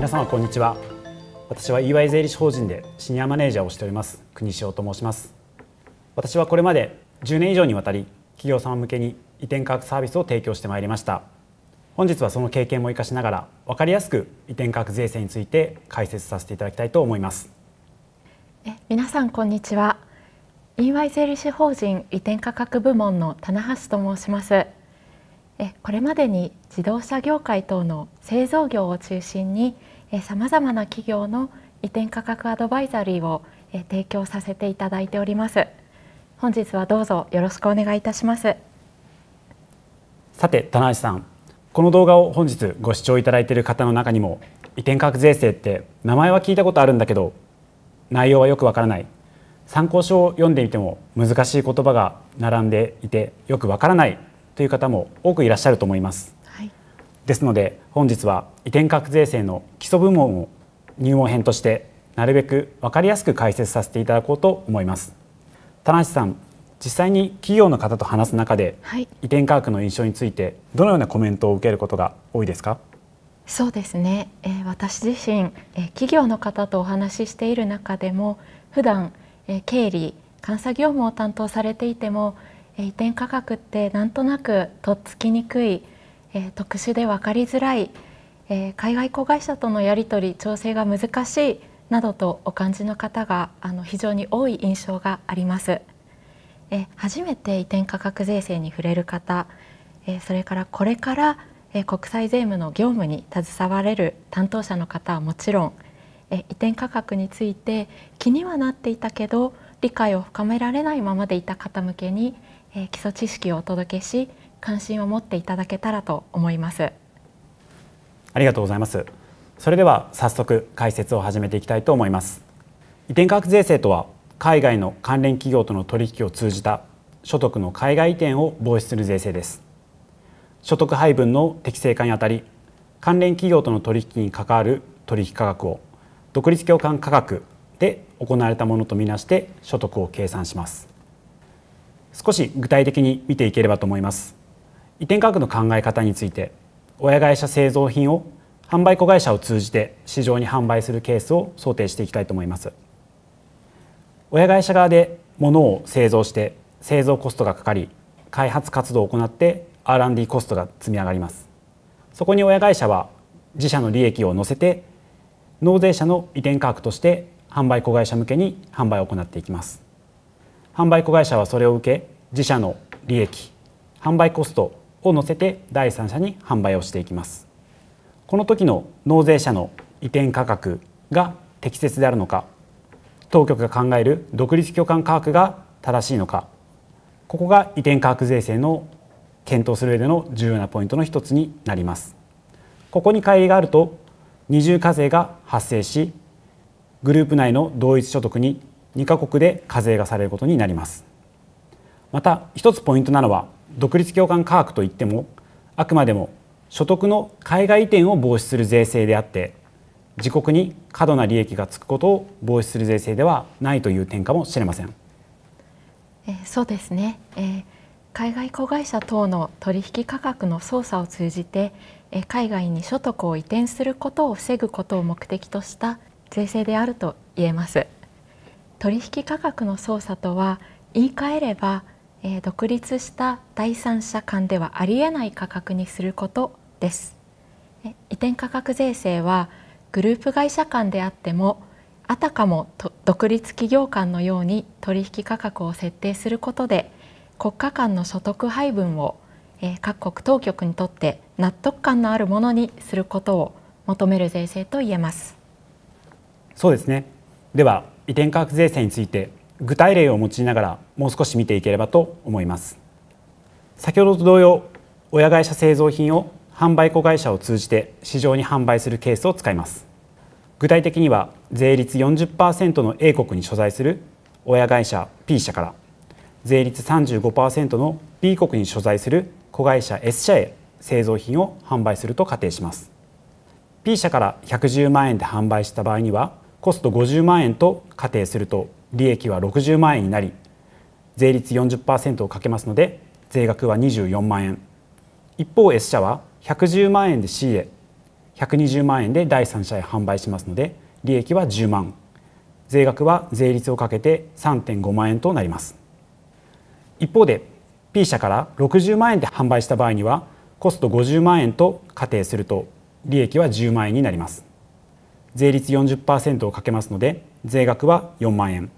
皆様こんにちは私は EY 税理士法人でシニアマネージャーをしております国塩と申します私はこれまで10年以上にわたり企業様向けに移転価格サービスを提供してまいりました本日はその経験も生かしながら分かりやすく移転価格税制について解説させていただきたいと思いますえ皆さんこんにちは EY 税理士法人移転価格部門の棚橋と申しますえこれまでに自動車業界等の製造業を中心にさまざまな企業の移転価格アドバイザリーを提供させていただいております本日はどうぞよろしくお願いいたしますさて棚橋さんこの動画を本日ご視聴いただいている方の中にも移転価格税制って名前は聞いたことあるんだけど内容はよくわからない参考書を読んでいても難しい言葉が並んでいてよくわからないという方も多くいらっしゃると思います、はい、ですので本日は移転確税制の基礎部門を入門編としてなるべく分かりやすく解説させていただこうと思います田中さん実際に企業の方と話す中で、はい、移転価格の印象についてどのようなコメントを受けることが多いですかそうですね、えー、私自身、えー、企業の方とお話ししている中でも普段、えー、経理監査業務を担当されていても移転価格ってなんとなくとっつきにくい、えー、特殊で分かりづらい、えー、海外子会社とのやり取り調整が難しいなどとお感じの方があの非常に多い印象があります。えー、初めて移転価格税制に触れる方、えー、それからこれから、えー、国際税務の業務に携われる担当者の方はもちろん、え移転価格について気にはなっていたけど理解を深められないままでいた方向けにえ基礎知識をお届けし関心を持っていただけたらと思いますありがとうございますそれでは早速解説を始めていきたいと思います移転価格税制とは海外の関連企業との取引を通じた所得の海外移転を防止する税制です所得配分の適正化にあたり関連企業との取引に関わる取引価格を独立共感価格で行われたものとみなして所得を計算します少し具体的に見ていければと思います移転価格の考え方について親会社製造品を販売子会社を通じて市場に販売するケースを想定していきたいと思います親会社側で物を製造して製造コストがかかり開発活動を行って R&D コストが積み上がりますそこに親会社は自社の利益を乗せて納税者の移転価格として販売子会社向けに販売を行っていきます販売子会社はそれを受け自社の利益販売コストを乗せて第三者に販売をしていきますこの時の納税者の移転価格が適切であるのか当局が考える独立許可価格が正しいのかここが移転価格税制の検討する上での重要なポイントの一つになりますここに乖離があると二重課税が発生しグループ内の同一所得に2カ国で課税がされることになりますまた一つポイントなのは独立共感科学といってもあくまでも所得の海外移転を防止する税制であって自国に過度な利益がつくことを防止する税制ではないという点かもしれません。えそうですね、えー、海外子会社等の取引価格の操作を通じて、え海外に所得を移転することを防ぐことを目的とした税制であると言えます。取引価格の操作とは言い換えれば、えー、独立した第三者間ではありえない価格にすることです移転価格税制はグループ会社間であってもあたかも独立企業間のように取引価格を設定することで国家間の所得配分を、えー、各国当局にとって納得感のあるものにすることを求める税制と言えますそうですねでは移転価格税制について具体例を用いながらもう少し見ていければと思います先ほどと同様親会社製造品を販売子会社を通じて市場に販売するケースを使います具体的には税率40%の A 国に所在する親会社 P 社から税率35%の B 国に所在する子会社 S 社へ製造品を販売すると仮定します P 社から110万円で販売した場合にはコスト50万円と仮定すると利益は60万円になり税率40%をかけますので税額は24万円一方 S 社は110万円で仕入れ120万円で第三者へ販売しますので利益は10万税額は税率をかけて3.5万円となります一方で P 社から60万円で販売した場合にはコスト50万円と仮定すると利益は10万円になります税率40%をかけますので税額は4万円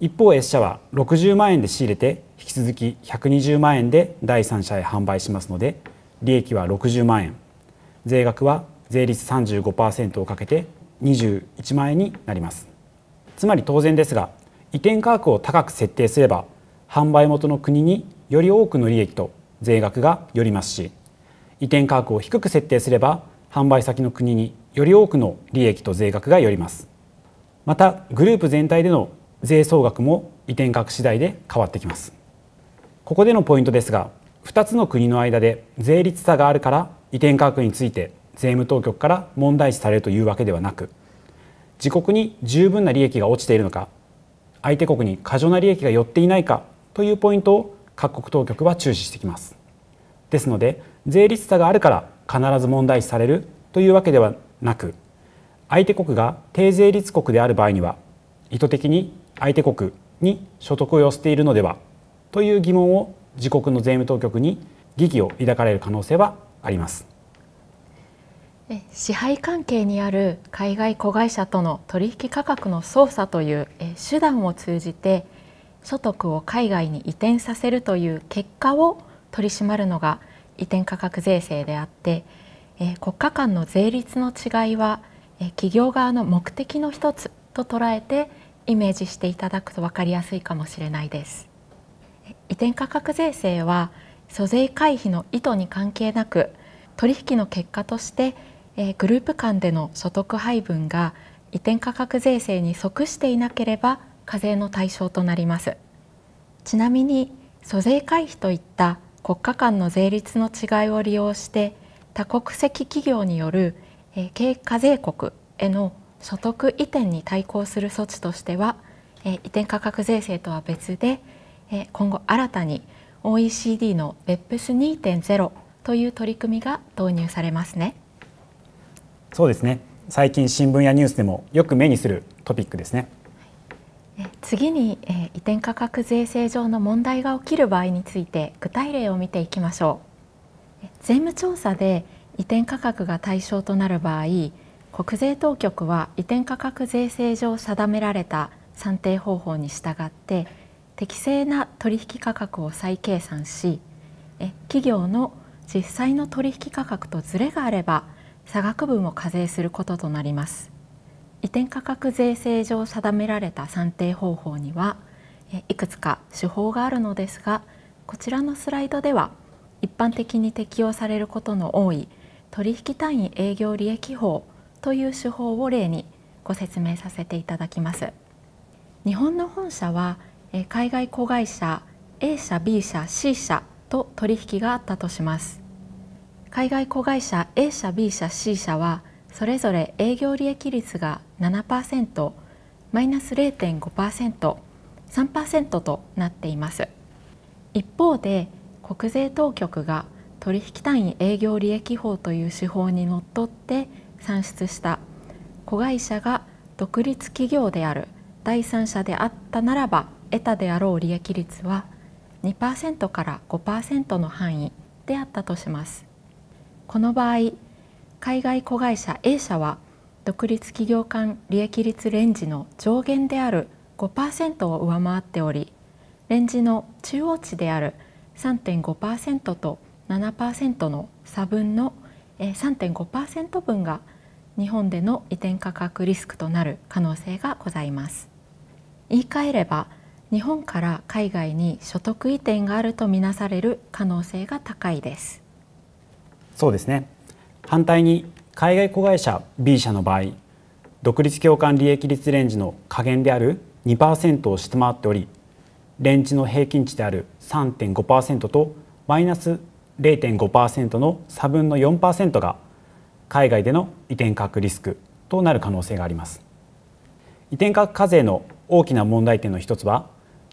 一方 S 社は60万円で仕入れて引き続き120万円で第三者へ販売しますので利益は60万円税額は税率35%をかけて21万円になりますつまり当然ですが移転価格を高く設定すれば販売元の国により多くの利益と税額がよりますし移転価格を低く設定すれば販売先の国により多くの利益と税額がよりますまたグループ全体での税総額も移転額次第で変わってきますここでのポイントですが2つの国の間で税率差があるから移転価格について税務当局から問題視されるというわけではなく自国に十分な利益が落ちているのか相手国に過剰な利益が寄っていないかというポイントを各国当局は注視してきますですので税率差があるから必ず問題視されるというわけではなく相手国が低税率国である場合には意図的に相手国に所得を寄せているのではという疑問を自国の税務当局に疑義を抱かれる可能性はあります支配関係にある海外子会社との取引価格の操作という手段を通じて所得を海外に移転させるという結果を取り締まるのが移転価格税制であってえ国家間の税率の違いは、え企業側の目的の一つと捉えてイメージしていただくと分かりやすいかもしれないです。移転価格税制は租税回避の意図に関係なく取引の結果として、えグループ間での所得配分が移転価格税制に即していなければ課税の対象となります。ちなみに租税回避といった国家間の税率の違いを利用して多国籍企業による軽課税国への所得移転に対抗する措置としては移転価格税制とは別で今後新たに OECD の BEPS2.0 という取り組みが導入されますねそうですね最近新聞やニュースでもよく目にするトピックですね次に移転価格税制上の問題が起きる場合について具体例を見ていきましょう税務調査で移転価格が対象となる場合国税当局は移転価格税制上定められた算定方法に従って適正な取引価格を再計算し企業の実際の取引価格とズレがあれば差額分を課税することとなります移転価格税制上定められた算定方法にはいくつか手法があるのですがこちらのスライドでは一般的に適用されることの多い取引単位営業利益法という手法を例にご説明させていただきます日本の本社は海外子会社 A 社 B 社 C 社と取引があったとします海外子会社 A 社 B 社 C 社はそれぞれ営業利益率が7%マイナス0.5%、3%となっています一方で国税当局が取引単位営業利益法という手法にのっとって算出した子会社が独立企業である第三者であったならば得たであろう利益率は2%から5%の範囲であったとしますこの場合海外子会社 A 社は独立企業間利益率レンジの上限である5%を上回っておりレンジの中央値である3.5%と7%の差分の3.5%分が日本での移転価格リスクとなる可能性がございます言い換えれば日本から海外に所得移転があるとみなされる可能性が高いですそうですね反対に海外子会社 B 社の場合独立共感利益率レンジの下限である2%を下回っておりレンジの平均値である3.5%とマイナス0.5%の差分の4%が海外での移転価格リスクとなる可能性があります移転価格課税の大きな問題点の一つは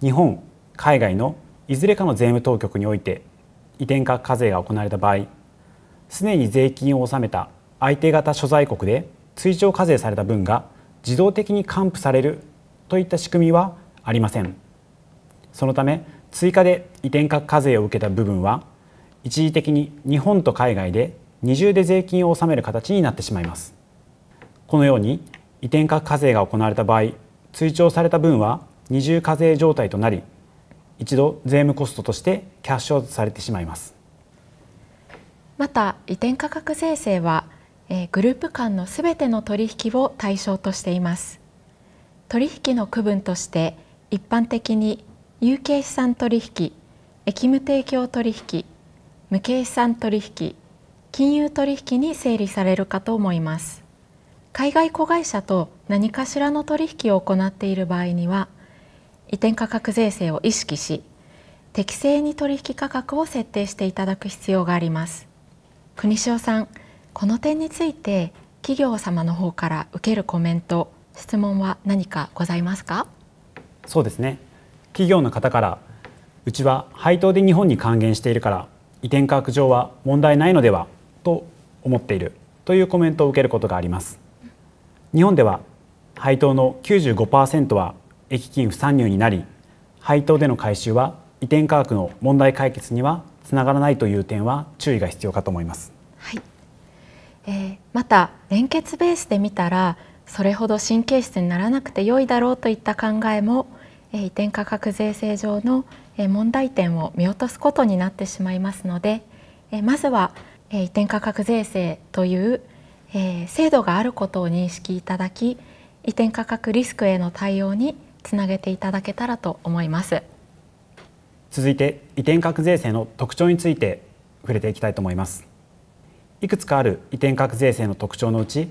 日本海外のいずれかの税務当局において移転価格課税が行われた場合すでに税金を納めた相手方所在国で追徴課税された分が自動的に還付されるといった仕組みはありません。そのため追加で移転価格課税を受けた部分は一時的に日本と海外で二重で税金を納める形になってしまいますこのように移転価格課税が行われた場合追徴された分は二重課税状態となり一度税務コストとしてキャッシュアウトされてしまいますまた移転価格税制は、グループ間のすべての取引を対象としています取引の区分として一般的に有形資産取引役務提供取引無形資産取引金融取引に整理されるかと思います海外子会社と何かしらの取引を行っている場合には移転価格税制を意識し適正に取引価格を設定していただく必要があります国塩さんこの点について企業様の方から受けるコメント質問は何かございますかそうですね企業の方からうちは配当で日本に還元しているから移転価格上は問題ないのではと思っているというコメントを受けることがあります日本では配当の95%は益金不参入になり配当での回収は移転価格の問題解決にはつながらないという点は注意が必要かと思います、はいえー、また連結ベースで見たらそれほど神経質にならなくて良いだろうといった考えも移転価格税制上の問題点を見落とすことになってしまいますのでまずは移転価格税制という制度があることを認識いただき移転価格リスクへの対応につなげていただけたらと思います続いて移転価格税制の特徴について触れていきたいと思いますいくつかある移転価格税制の特徴のうち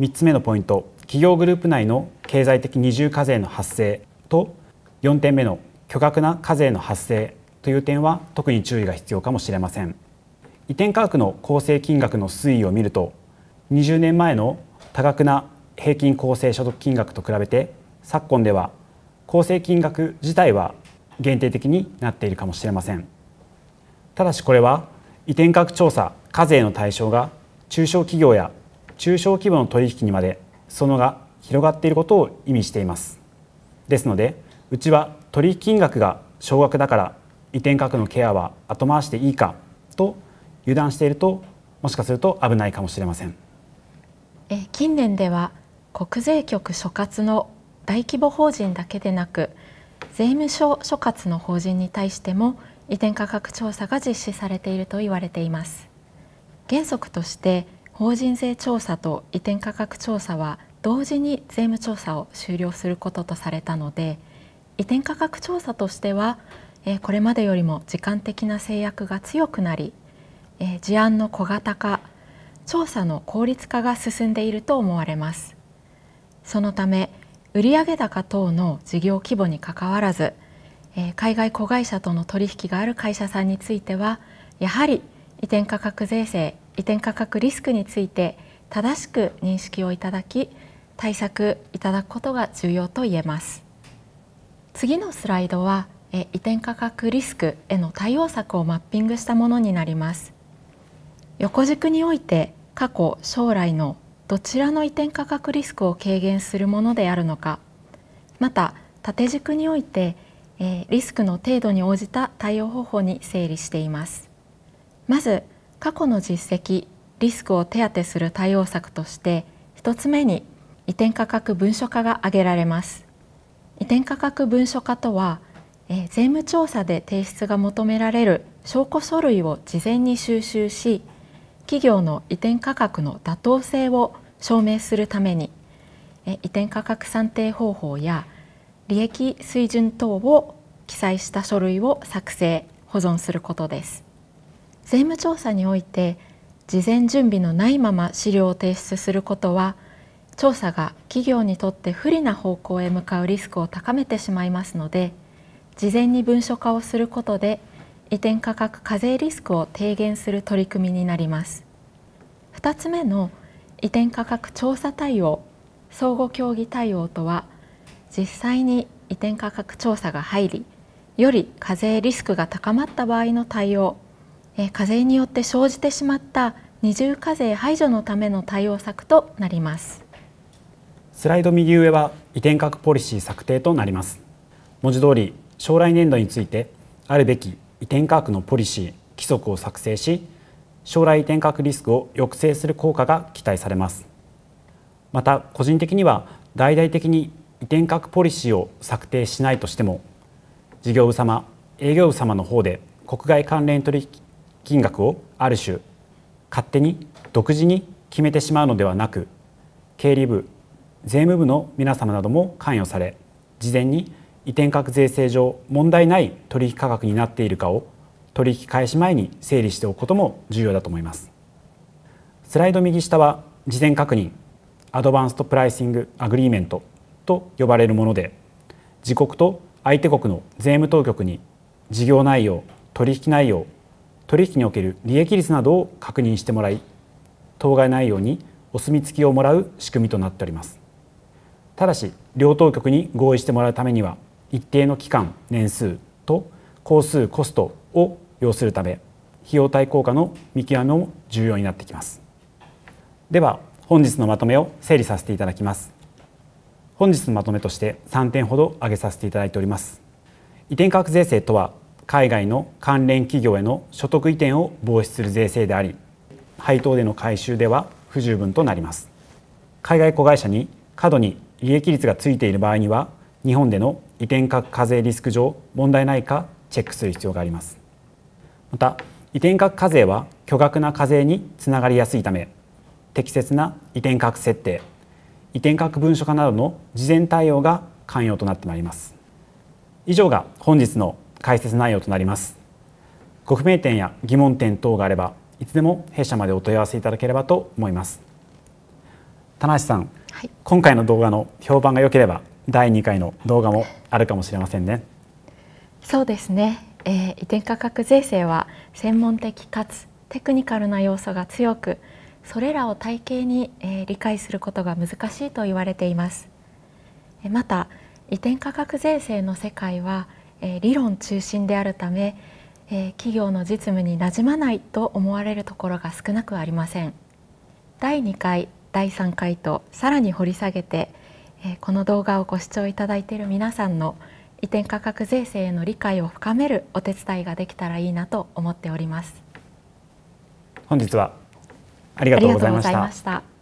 3つ目のポイント企業グループ内の経済的二重課税の発生と4点目の巨額な課税の発生という点は特に注意が必要かもしれません移転価格の構成金額の推移を見ると20年前の多額な平均構成所得金額と比べて昨今では構成金額自体は限定的になっているかもしれませんただしこれは移転価格調査課税の対象が中小企業や中小規模の取引にまでそのが広がっていることを意味していますですのでうちは取引金額が少額だから移転価格のケアは後回しでいいかと油断しているともしかすると危ないかもしれませんえ近年では国税局所轄の大規模法人だけでなく税務署所轄の法人に対しても移転価格調査が実施されていると言われています原則として法人税調査と移転価格調査は同時に税務調査を終了することとされたので移転価格調査としてはこれまでよりも時間的な制約が強くなり事案の小型化調査の効率化が進んでいると思われますそのため売上高等の事業規模にかかわらず海外子会社との取引がある会社さんについてはやはり移転価格税制移転価格リスクについて正しく認識をいただき対策いただくことが重要と言えます次のスライドは移転価格リスクへの対応策をマッピングしたものになります横軸において過去将来のどちらの移転価格リスクを軽減するものであるのかまた縦軸においてリスクの程度に応じた対応方法に整理していますまず過去の実績リスクを手当てする対応策として1つ目に移転価格文書化が挙げられます移転価格文書化とは、え税務調査で提出が求められる証拠書類を事前に収集し企業の移転価格の妥当性を証明するために、え移転価格算定方法や利益水準等を記載した書類を作成保存することです税務調査において事前準備のないまま資料を提出することは調査が企業にとって不利な方向へ向かうリスクを高めてしまいますので事前に文書化をすることで移転価格課税リスクを低減する取り組みになります2つ目の移転価格調査対応相互協議対応とは実際に移転価格調査が入りより課税リスクが高まった場合の対応課税によって生じてしまった二重課税排除のための対応策となります。スライド右上は移転核ポリシー策定となります文字通り将来年度についてあるべき移転核のポリシー規則を作成し将来移転核リスクを抑制する効果が期待されますまた個人的には大々的に移転核ポリシーを策定しないとしても事業部様営業部様の方で国外関連取引金額をある種勝手に独自に決めてしまうのではなく経理部税務部の皆様なども関与され事前に移転確税制上問題ない取引価格になっているかを取引開始前に整理しておくことも重要だと思いますスライド右下は事前確認アドバンストプライシングアグリーメントと呼ばれるもので自国と相手国の税務当局に事業内容取引内容取引における利益率などを確認してもらい当該内容にお墨付きをもらう仕組みとなっておりますただし両当局に合意してもらうためには一定の期間年数と工数コストを要するため費用対効果の見極めも重要になってきますでは本日のまとめを整理させていただきます本日のまとめとして3点ほど挙げさせていただいております移転価格税制とは海外の関連企業への所得移転を防止する税制であり配当での回収では不十分となります海外子会社に過度に利益率がついている場合には日本での移転課税リスク上問題ないかチェックする必要がありますまた移転課課税は巨額な課税につながりやすいため適切な移転価格設定移転価格文書化などの事前対応が肝要となってまいります以上が本日の解説内容となりますご不明点や疑問点等があればいつでも弊社までお問い合わせいただければと思います田無さんはい、今回の動画の評判が良ければ第2回の動画もあるかもしれませんね。そうですね、えー、移転価格税制は専門的かつテクニカルな要素が強くそれらを体系に、えー、理解することが難しいと言われています。また移転価格税制の世界は、えー、理論中心であるため、えー、企業の実務に馴染まないと思われるところが少なくありません。第2回第3回とさらに掘り下げて、えこの動画をご視聴いただいている皆さんの移転価格税制への理解を深めるお手伝いができたらいいなと思っております本日はありがとうございました